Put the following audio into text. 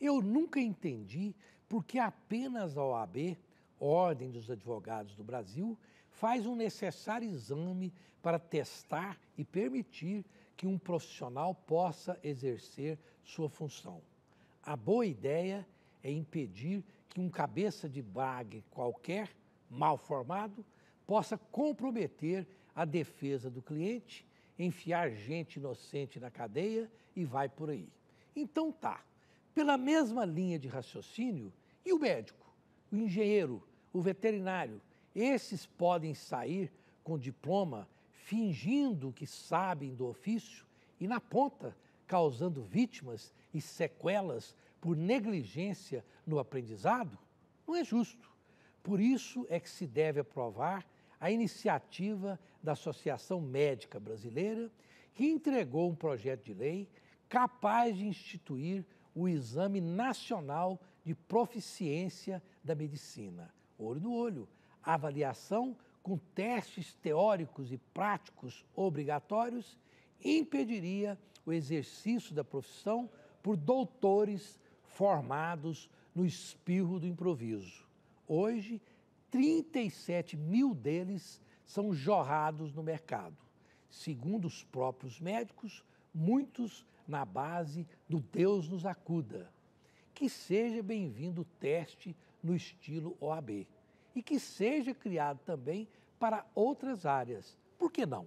Eu nunca entendi porque apenas a OAB, Ordem dos Advogados do Brasil, faz um necessário exame para testar e permitir que um profissional possa exercer sua função. A boa ideia é impedir que um cabeça de bague qualquer, mal formado, possa comprometer a defesa do cliente, enfiar gente inocente na cadeia e vai por aí. Então tá, pela mesma linha de raciocínio, e o médico, o engenheiro, o veterinário, esses podem sair com diploma fingindo que sabem do ofício e, na ponta, causando vítimas e sequelas por negligência no aprendizado? Não é justo. Por isso é que se deve aprovar a iniciativa da Associação Médica Brasileira, que entregou um projeto de lei capaz de instituir o Exame Nacional de Proficiência da Medicina, olho no olho, avaliação com testes teóricos e práticos obrigatórios impediria o exercício da profissão por doutores formados no espirro do improviso. Hoje, 37 mil deles são jorrados no mercado. Segundo os próprios médicos, muitos na base do Deus nos acuda. Que seja bem-vindo o teste no estilo OAB e que seja criado também para outras áreas. Por que não?